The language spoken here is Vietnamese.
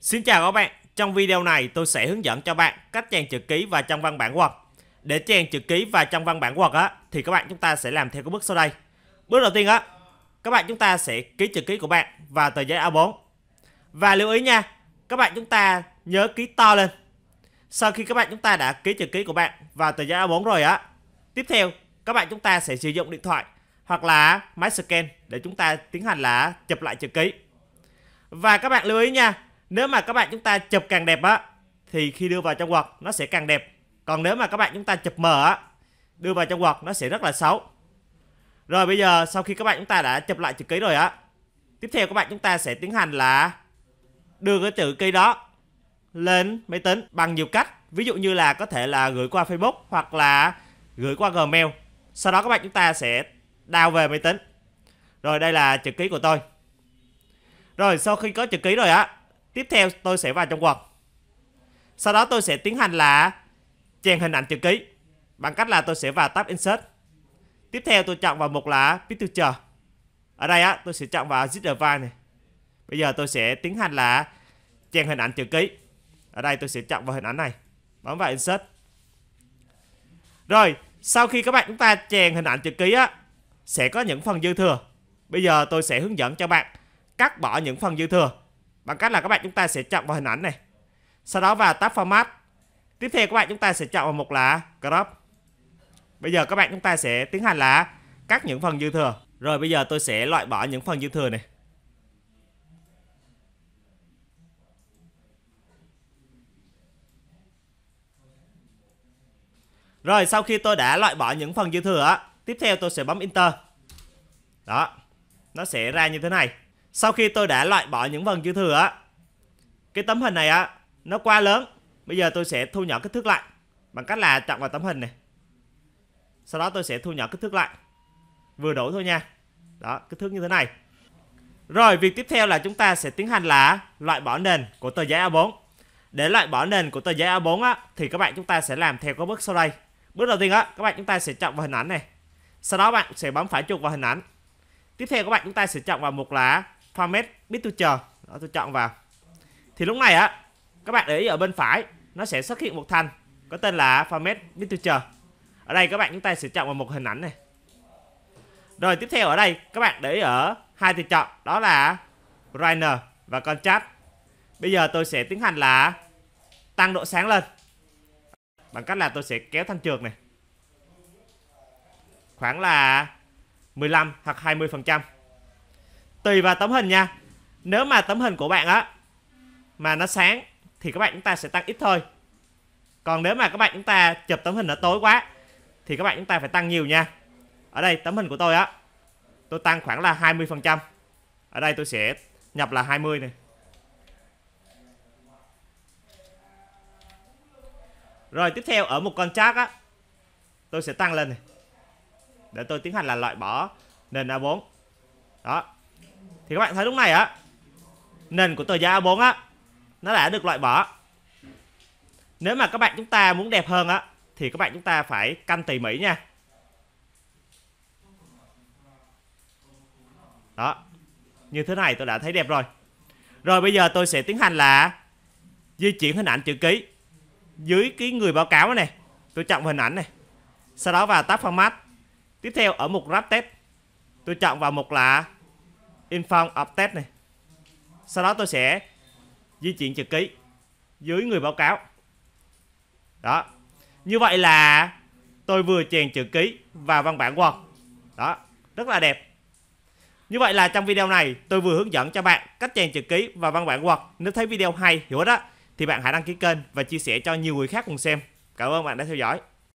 Xin chào các bạn, trong video này tôi sẽ hướng dẫn cho bạn cách chèn chữ ký và trong văn bản Word. Để chèn chữ ký và trong văn bản Word á thì các bạn chúng ta sẽ làm theo cái bước sau đây. Bước đầu tiên á, các bạn chúng ta sẽ ký chữ ký của bạn vào tờ giấy A4. Và lưu ý nha, các bạn chúng ta nhớ ký to lên. Sau khi các bạn chúng ta đã ký chữ ký của bạn vào tờ giấy A4 rồi á, tiếp theo các bạn chúng ta sẽ sử dụng điện thoại hoặc là máy scan để chúng ta tiến hành là chụp lại chữ ký. Và các bạn lưu ý nha, nếu mà các bạn chúng ta chụp càng đẹp á thì khi đưa vào trong quạt nó sẽ càng đẹp. Còn nếu mà các bạn chúng ta chụp mờ á đưa vào trong quạt nó sẽ rất là xấu. Rồi bây giờ sau khi các bạn chúng ta đã chụp lại chữ ký rồi á Tiếp theo các bạn chúng ta sẽ tiến hành là đưa cái chữ ký đó lên máy tính bằng nhiều cách. Ví dụ như là có thể là gửi qua Facebook hoặc là gửi qua Gmail. Sau đó các bạn chúng ta sẽ đào về máy tính. Rồi đây là chữ ký của tôi. Rồi sau khi có chữ ký rồi á Tiếp theo tôi sẽ vào trong Word. Sau đó tôi sẽ tiến hành là chèn hình ảnh chữ ký bằng cách là tôi sẽ vào tab Insert. Tiếp theo tôi chọn vào mục là Picture. Ở đây á, tôi sẽ chọn vào Zip File này. Bây giờ tôi sẽ tiến hành là chèn hình ảnh chữ ký. Ở đây tôi sẽ chọn vào hình ảnh này. Bấm vào Insert. Rồi, sau khi các bạn chúng ta chèn hình ảnh chữ ký á, sẽ có những phần dư thừa. Bây giờ tôi sẽ hướng dẫn cho bạn cắt bỏ những phần dư thừa bằng cách là các bạn chúng ta sẽ chọn vào hình ảnh này sau đó vào tab format tiếp theo các bạn chúng ta sẽ chọn vào mục là crop bây giờ các bạn chúng ta sẽ tiến hành là cắt những phần dư thừa rồi bây giờ tôi sẽ loại bỏ những phần dư thừa này Rồi sau khi tôi đã loại bỏ những phần dư thừa tiếp theo tôi sẽ bấm enter. Đó. Nó sẽ ra như thế này sau khi tôi đã loại bỏ những vần dư thừa á cái tấm hình này á nó quá lớn bây giờ tôi sẽ thu nhỏ kích thước lại bằng cách là chọn vào tấm hình này sau đó tôi sẽ thu nhỏ kích thước lại vừa đủ thôi nha đó kích thước như thế này rồi việc tiếp theo là chúng ta sẽ tiến hành là loại bỏ nền của tờ giấy A4 để loại bỏ nền của tờ giấy A4 á thì các bạn chúng ta sẽ làm theo các bước sau đây bước đầu tiên á các bạn chúng ta sẽ chọn vào hình ảnh này sau đó bạn sẽ bấm phải chuột vào hình ảnh tiếp theo các bạn chúng ta sẽ chọn vào mục là format picture tôi chọn vào thì lúc này á các bạn để ý ở bên phải nó sẽ xuất hiện một thanh có tên là format picture ở đây các bạn chúng ta sẽ chọn vào một hình ảnh này rồi tiếp theo ở đây các bạn để ý ở hai tùy chọn đó là Rainer và Contrast bây giờ tôi sẽ tiến hành là tăng độ sáng lên bằng cách là tôi sẽ kéo thanh trượt này khoảng là 15 hoặc 20 phần trăm tùy vào tấm hình nha nếu mà tấm hình của bạn á mà nó sáng thì các bạn chúng ta sẽ tăng ít thôi còn nếu mà các bạn chúng ta chụp tấm hình nó tối quá thì các bạn chúng ta phải tăng nhiều nha ở đây tấm hình của tôi á tôi tăng khoảng là 20 phần trăm ở đây tôi sẽ nhập là 20 này rồi tiếp theo ở một con chat á tôi sẽ tăng lên này để tôi tiến hành là loại bỏ nền A4 đó thì các bạn thấy lúc này á Nền của tờ giá A4 á Nó đã được loại bỏ Nếu mà các bạn chúng ta muốn đẹp hơn á Thì các bạn chúng ta phải canh tỉ mỉ nha Đó Như thế này tôi đã thấy đẹp rồi Rồi bây giờ tôi sẽ tiến hành là Di chuyển hình ảnh chữ ký Dưới cái người báo cáo này Tôi chọn hình ảnh này Sau đó vào tab format Tiếp theo ở mục wrap test Tôi chọn vào mục là Infound Update này Sau đó tôi sẽ di chuyển chữ ký dưới người báo cáo Đó Như vậy là tôi vừa chèn chữ ký vào văn bản Word Đó Rất là đẹp như vậy là trong video này tôi vừa hướng dẫn cho bạn cách chèn chữ ký và văn bản Word. Nếu thấy video hay, hữu ích thì bạn hãy đăng ký kênh và chia sẻ cho nhiều người khác cùng xem. Cảm ơn bạn đã theo dõi.